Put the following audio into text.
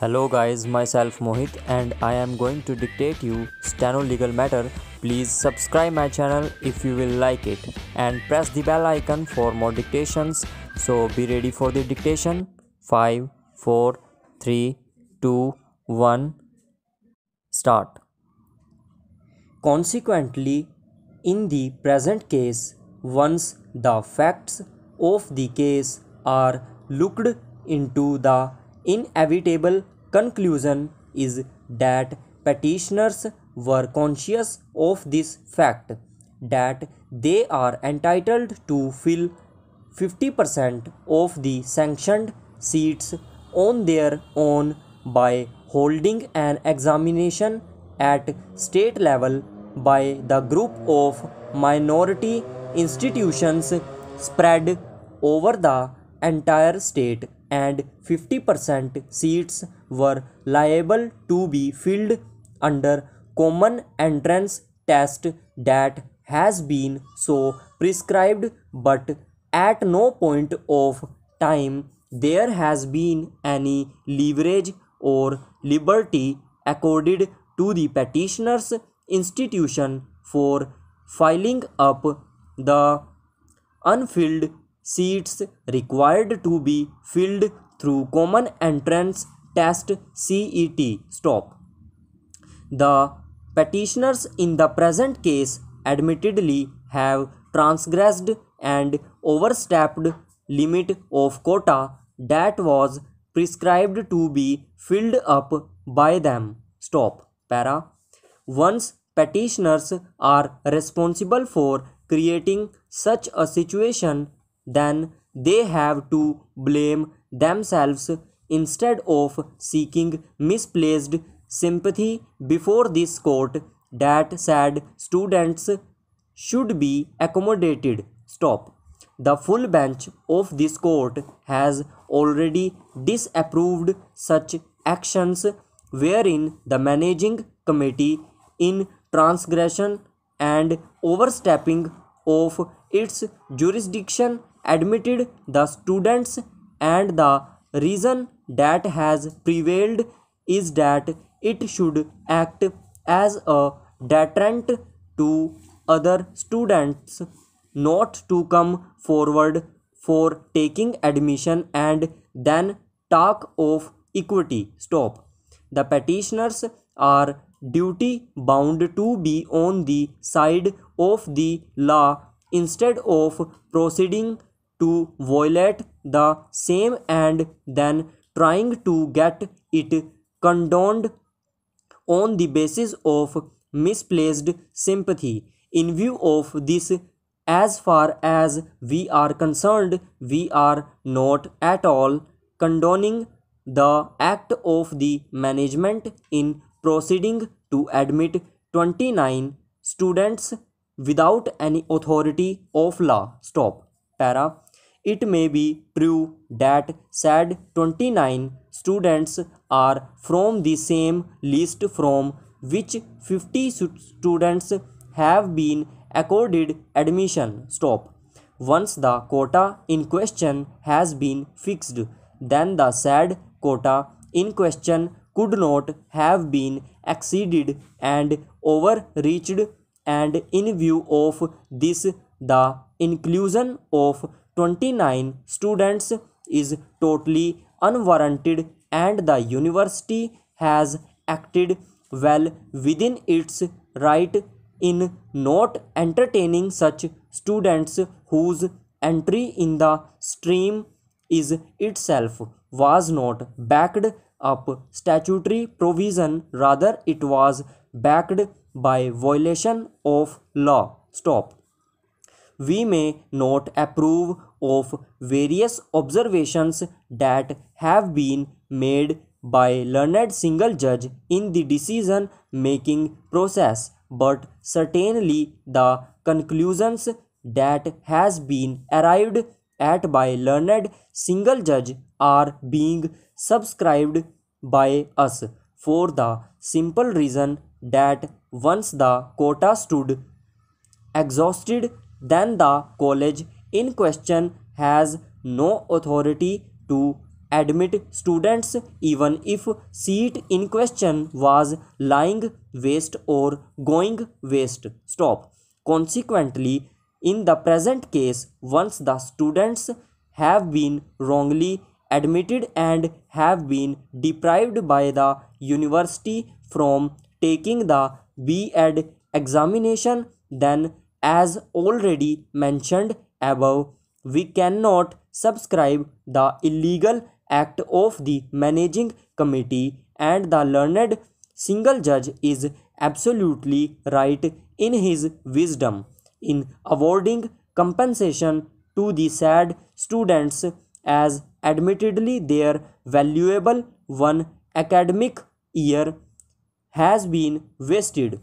Hello guys, myself Mohit and I am going to dictate you Steno Legal Matter. Please subscribe my channel if you will like it and press the bell icon for more dictations. So be ready for the dictation. 5, 4, 3, 2, 1. Start. Consequently, in the present case, once the facts of the case are looked into the inevitable conclusion is that petitioners were conscious of this fact that they are entitled to fill 50% of the sanctioned seats on their own by holding an examination at state level by the group of minority institutions spread over the entire state and 50% seats were liable to be filled under common entrance test that has been so prescribed but at no point of time there has been any leverage or liberty accorded to the petitioner's institution for filing up the unfilled seats required to be filled through Common Entrance Test CET stop. The petitioners in the present case admittedly have transgressed and overstepped limit of quota that was prescribed to be filled up by them. Stop. Para. Once petitioners are responsible for creating such a situation then they have to blame themselves instead of seeking misplaced sympathy before this court that said students should be accommodated. Stop. The full bench of this court has already disapproved such actions wherein the managing committee in transgression and overstepping of its jurisdiction admitted the students and the reason that has prevailed is that it should act as a deterrent to other students not to come forward for taking admission and then talk of equity stop the petitioners are duty bound to be on the side of the law instead of proceeding to violate the same and then trying to get it condoned on the basis of misplaced sympathy. In view of this, as far as we are concerned, we are not at all condoning the act of the management in proceeding to admit 29 students without any authority of law. Stop. Para. It may be true that said 29 students are from the same list from which 50 students have been accorded admission. Stop. Once the quota in question has been fixed, then the said quota in question could not have been exceeded and overreached and in view of this the inclusion of 29 students is totally unwarranted and the university has acted well within its right in not entertaining such students whose entry in the stream is itself was not backed up statutory provision rather it was backed by violation of law stop we may not approve of various observations that have been made by learned single judge in the decision making process but certainly the conclusions that has been arrived at by learned single judge are being subscribed by us for the simple reason that once the quota stood exhausted then the college in question has no authority to admit students even if seat in question was lying waste or going waste stop consequently In the present case, once the students have been wrongly admitted and have been deprived by the university from taking the B.Ed examination, then as already mentioned above, we cannot subscribe the illegal act of the managing committee and the learned single judge is absolutely right in his wisdom in awarding compensation to the sad students as admittedly their valuable one academic year has been wasted.